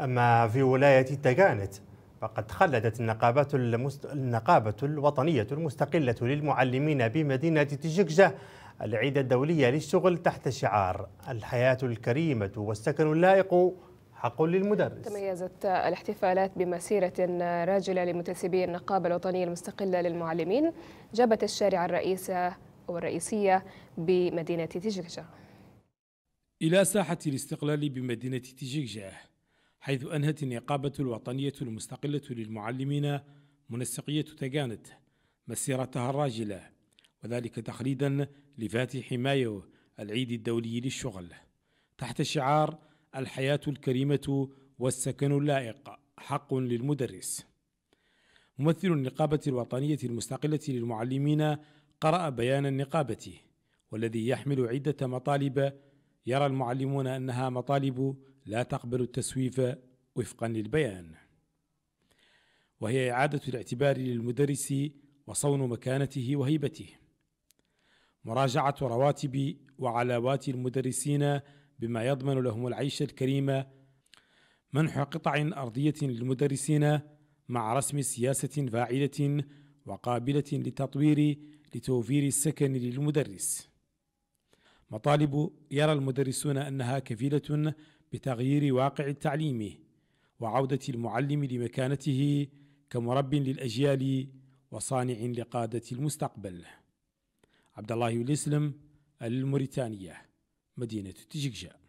أما في ولاية تجانت فقد خلدت النقابة, المست... النقابة الوطنية المستقلة للمعلمين بمدينة تجكجة العيد الدولية للشغل تحت شعار الحياة الكريمة والسكن اللائق حق للمدرس تميزت الاحتفالات بمسيرة راجلة لمنتسبي النقابة الوطنية المستقلة للمعلمين جابت الشارع الرئيسة والرئيسية بمدينة تجكجة إلى ساحة الاستقلال بمدينة تجكجة حيث أنهت النقابة الوطنية المستقلة للمعلمين منسقية تجانت مسيرتها الراجلة وذلك تخليدا لفاتح مايو العيد الدولي للشغل تحت شعار الحياة الكريمة والسكن اللائق حق للمدرس ممثل النقابة الوطنية المستقلة للمعلمين قرأ بيان النقابة والذي يحمل عدة مطالب يرى المعلمون أنها مطالب لا تقبل التسويف وفقا للبيان وهي إعادة الاعتبار للمدرس وصون مكانته وهيبته مراجعة رواتب وعلاوات المدرسين بما يضمن لهم العيش الكريم منح قطع أرضية للمدرسين مع رسم سياسة فاعلة وقابلة للتطوير لتوفير السكن للمدرس مطالب يرى المدرسون أنها كفيلة بتغيير واقع التعليم وعودة المعلم لمكانته كمرب للأجيال وصانع لقادة المستقبل عبد الله يلسلم الموريتانية مدينة تجكجا